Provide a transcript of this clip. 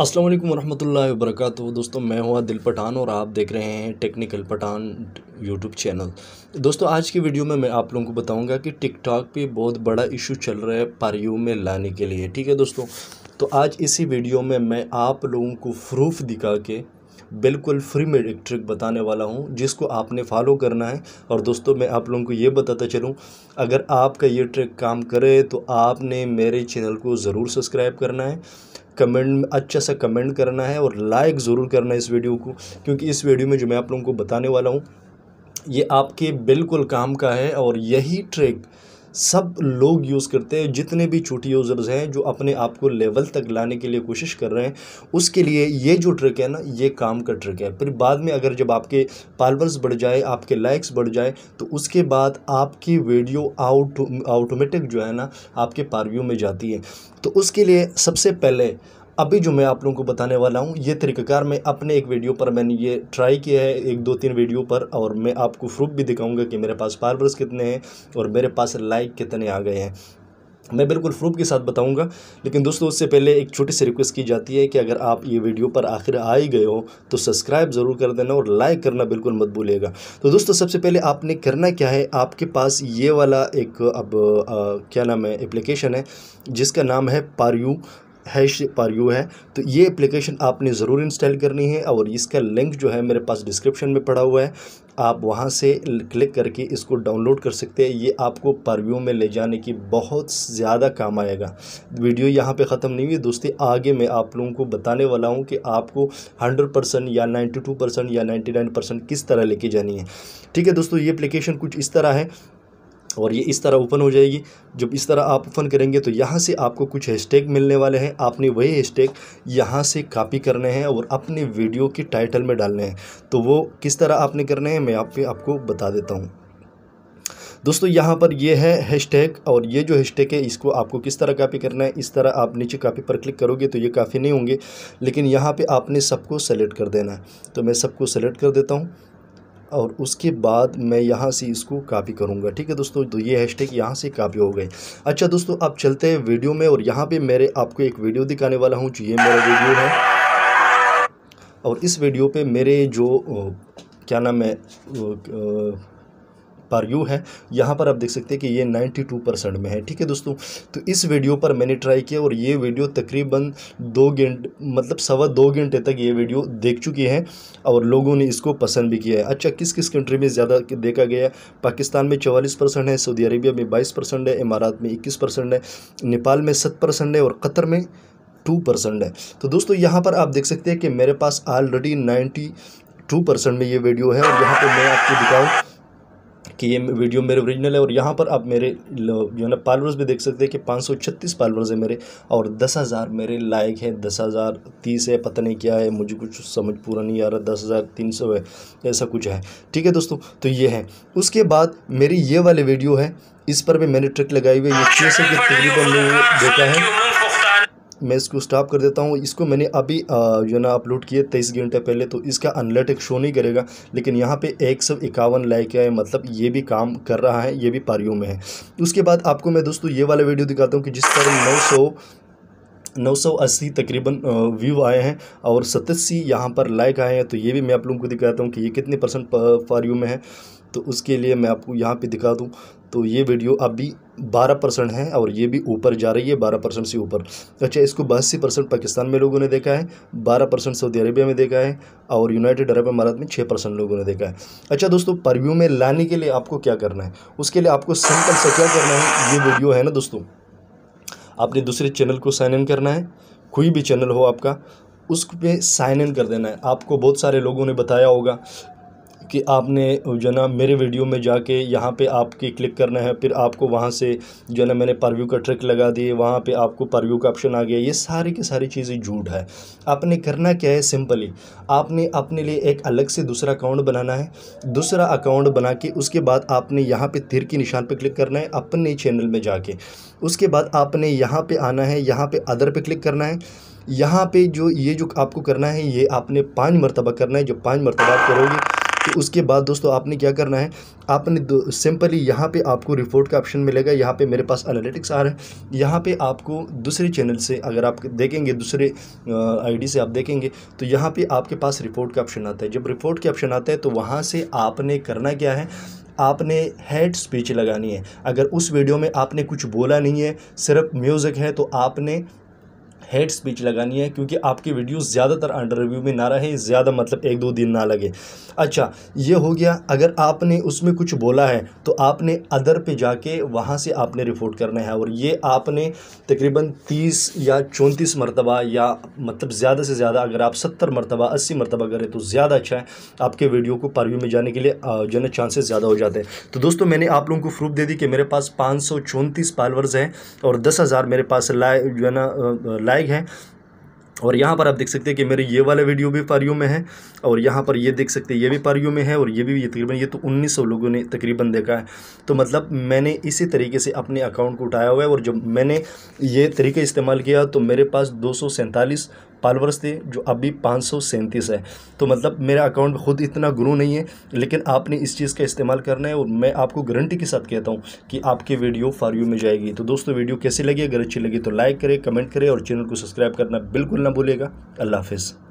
असलम वरहमल्ला वरक दोस्तों मैं हुआ दिल पठान और आप देख रहे हैं टेक्निकल पठान यूट्यूब चैनल दोस्तों आज की वीडियो में मैं आप लोगों को बताऊंगा कि टिकटॉक पे बहुत बड़ा इशू चल रहा है पारियो में लाने के लिए ठीक है दोस्तों तो आज इसी वीडियो में मैं आप लोगों को प्रूफ दिखा के बिल्कुल फ्री में एक ट्रिक बताने वाला हूँ जिसको आपने फॉलो करना है और दोस्तों मैं आप लोगों को ये बताता चलूँ अगर आपका ये ट्रिक काम करे तो आपने मेरे चैनल को ज़रूर सब्सक्राइब करना है कमेंट अच्छा सा कमेंट करना है और लाइक ज़रूर करना है इस वीडियो को क्योंकि इस वीडियो में जो मैं आप लोगों को बताने वाला हूँ ये आपके बिल्कुल काम का है और यही ट्रिक सब लोग यूज़ करते हैं जितने भी छोटे यूज़र्स हैं जो अपने आप को लेवल तक लाने के लिए कोशिश कर रहे हैं उसके लिए ये जो ट्रिक है ना ये काम का ट्रिक है फिर बाद में अगर जब आपके पार्वर्स बढ़ जाए आपके लाइक्स बढ़ जाए तो उसके बाद आपकी वीडियो आउट आउटोमेटिक जो है ना आपके पारव्यू में जाती है तो उसके लिए सबसे पहले अभी जो मैं आप लोगों को बताने वाला हूँ ये तरीक़ाकार मैं अपने एक वीडियो पर मैंने ये ट्राई किया है एक दो तीन वीडियो पर और मैं आपको प्रूफ भी दिखाऊंगा कि मेरे पास फार्मर्स कितने हैं और मेरे पास लाइक कितने आ गए हैं मैं बिल्कुल प्रूफ के साथ बताऊंगा लेकिन दोस्तों उससे पहले एक छोटी सी रिक्वेस्ट की जाती है कि अगर आप ये वीडियो पर आखिर आ ही गए हो तो सब्सक्राइब ज़रूर कर देना और लाइक करना बिल्कुल मत भूलिएगा तो दोस्तों सबसे पहले आपने करना क्या है आपके पास ये वाला एक अब आ, क्या नाम है एप्लीकेशन है जिसका नाम है पारयू हैश पर यू है तो ये एप्लीकेशन आपने ज़रूर इंस्टॉल करनी है और इसका लिंक जो है मेरे पास डिस्क्रिप्शन में पड़ा हुआ है आप वहाँ से क्लिक करके इसको डाउनलोड कर सकते हैं ये आपको परव्यू में ले जाने की बहुत ज़्यादा काम आएगा वीडियो यहाँ पे ख़त्म नहीं हुई दोस्ती आगे मैं आप लोगों को बताने वाला हूँ कि आपको 100 परसेंट या 92 परसेंट या 99 परसेंट किस तरह लेके जानी है ठीक है दोस्तों ये एप्लीकेशन कुछ इस तरह है और ये इस तरह ओपन हो जाएगी जब इस तरह आप ओपन करेंगे तो यहाँ से आपको कुछ हैशटैग मिलने वाले हैं आपने वही हैशटैग यहाँ से कॉपी करने हैं और अपने वीडियो के टाइटल में डालने हैं तो वो किस तरह आपने करने हैं मैं आप पे आपको बता देता हूँ दोस्तों यहाँ पर ये है हैशटैग और ये जो हैशटैग है इसको आपको किस तरह कॉपी करना है इस तरह आप नीचे कॉपी पर क्लिक करोगे तो ये काफ़ी नहीं होंगे लेकिन यहाँ पे आपने सबको सेलेक्ट कर देना है तो मैं सबको सेलेक्ट कर देता हूँ और उसके बाद मैं यहाँ से इसको कापी करूँगा ठीक है दोस्तों तो ये हैशटैग यहाँ से कापी हो गई अच्छा दोस्तों अब चलते हैं वीडियो में और यहाँ पे मेरे आपको एक वीडियो दिखाने वाला हूँ जो ये मेरा वीडियो है और इस वीडियो पे मेरे जो क्या नाम है पर यू है यहाँ पर आप देख सकते हैं कि ये 92 परसेंट में है ठीक है दोस्तों तो इस वीडियो पर मैंने ट्राई किया और ये वीडियो तकरीबन दो घंटे मतलब सवा दो घंटे तक ये वीडियो देख चुकी है और लोगों ने इसको पसंद भी किया है अच्छा किस किस कंट्री में ज़्यादा देखा गया पाकिस्तान में चवालीस परसेंट है सऊदी अरेबिया में बाईस परसेंट है इमारात में इक्कीस परसेंट है नेपाल में सत परसेंट है और कतर में टू परसेंट है तो दोस्तों यहाँ पर आप देख सकते हैं कि मेरे पास ऑलरेडी नाइन्टी टू परसेंट में ये वीडियो है और यहाँ पर मैं आपको दिखाऊँ कि ये वीडियो मेरे ओरिजिनल है और यहाँ पर आप मेरे जो है ना पालवर्स भी देख सकते हैं कि पाँच सौ छत्तीस पार्लर्स है मेरे और दस हज़ार मेरे लाइक है दस हज़ार तीस है पता नहीं क्या है मुझे कुछ समझ पूरा नहीं आ रहा दस हज़ार तीन सौ है ऐसा कुछ है ठीक है दोस्तों तो ये है उसके बाद मेरी ये वाली वीडियो है इस पर भी मैंने ट्रिक लगाई हुई है ये छः सौ के तकरीबन देखा है मैं इसको स्टॉप कर देता हूँ इसको मैंने अभी जो ना अपलोड किया तेईस घंटे पहले तो इसका अनलेटिक शो नहीं करेगा लेकिन यहाँ पे एक सौ इक्यावन लाइक है मतलब ये भी काम कर रहा है ये भी पारियों में है उसके बाद आपको मैं दोस्तों ये वाला वीडियो दिखाता हूँ कि जिस पर नौ सौ 980 तकरीबन व्यू आए हैं और सतासी यहाँ पर लाइक आए हैं तो ये भी मैं आप लोगों को दिखाता हूँ कि ये कितने परसेंट फॉर यू में है तो उसके लिए मैं आपको यहाँ पे दिखा दूँ तो ये वीडियो अभी बारह परसेंट है और ये भी ऊपर जा रही है बारह परसेंट से ऊपर अच्छा इसको बयासी परसेंट पाकिस्तान में लोगों ने देखा है बारह परसेंट सऊदी अरेबिया में देखा है और यूनाइटेड अरब अमारात में छः परसेंट लोगों ने देखा है अच्छा दोस्तों परव्यू में लाने के लिए आपको क्या करना है उसके लिए आपको सिंपल से क्या करना है ये वीडियो है ना दोस्तों आपने दूसरे चैनल को साइन इन करना है कोई भी चैनल हो आपका उस पर साइन इन कर देना है आपको बहुत सारे लोगों ने बताया होगा कि आपने जो ना मेरे वीडियो में जाके यहाँ पे आपके क्लिक करना है फिर आपको वहाँ से जो ना मैंने परव्यू का ट्रिक लगा दिए वहाँ पे आपको परव्यू का ऑप्शन आ गया ये सारी की सारी चीज़ें झूठ है आपने करना क्या है सिंपली आपने अपने लिए एक अलग से दूसरा अकाउंट बनाना है दूसरा अकाउंट बना के उसके बाद आपने यहाँ पर तिर के निशान पर क्लिक करना है अपने चैनल में जाके उसके बाद आपने यहाँ पर आना है यहाँ पर अदर पर क्लिक करना है यहाँ पे जो ये जो आपको करना है ये आपने पाँच मरतबा करना है जो पाँच मरतबा करोगे तो उसके बाद दोस्तों आपने क्या करना है आपने सिंपली यहाँ पे आपको रिपोर्ट का ऑप्शन मिलेगा यहाँ पे मेरे पास एनालिटिक्स आ रहा है यहाँ पे आपको दूसरे चैनल से अगर आप देखेंगे दूसरे आईडी से आप देखेंगे तो यहाँ पे आपके पास रिपोर्ट का ऑप्शन आता है जब रिपोर्ट के ऑप्शन आता है तो वहाँ से आपने करना क्या है आपने हेड स्पीच लगानी है अगर उस वीडियो में आपने कुछ बोला नहीं है सिर्फ म्यूज़िक है तो आपने हेड स्पीच लगानी है क्योंकि आपकी वीडियो ज़्यादातर अंडर रिव्यू में ना रहे ज़्यादा मतलब एक दो दिन ना लगे अच्छा ये हो गया अगर आपने उसमें कुछ बोला है तो आपने अदर पे जाके वहाँ से आपने रिपोर्ट करना है और ये आपने तकरीबन तीस या चौंतीस मरतबा या मतलब ज़्यादा से ज़्यादा अगर आप सत्तर मरतबा अस्सी मरतबा करें तो ज़्यादा अच्छा है आपके वीडियो को परव्यू में जाने के लिए जो है चांसेस ज़्यादा हो जाते हैं तो दोस्तों मैंने आप लोगों को प्रूफ दे दी कि मेरे पास पाँच सौ चौंतीस पालवर्स हैं और दस हज़ार मेरे पास लाइव जो है ना लाइव लायक है और यहाँ पर आप देख सकते हैं कि मेरे ये वाले वीडियो भी पारियों में है और यहाँ पर ये देख सकते हैं ये भी पारियों में है और ये भी ये तकरीबन ये तो 1900 लोगों ने तकरीबन देखा है तो मतलब मैंने इसी तरीके से अपने अकाउंट को उठाया हुआ है और जब मैंने ये तरीके इस्तेमाल किया तो मेरे पास दो फॉलोअर्स थे जो अभी पाँच है तो मतलब मेरा अकाउंट खुद इतना ग्रो नहीं है लेकिन आपने इस चीज़ का इस्तेमाल करना है और मैं आपको गारंटी के साथ कहता हूँ कि आपकी वीडियो फॉर यू में जाएगी तो दोस्तों वीडियो कैसी लगी अगर अच्छी लगी तो लाइक करें कमेंट करें और चैनल को सब्सक्राइब करना बिल्कुल ना भूलेगा अल्लाह हाफिज़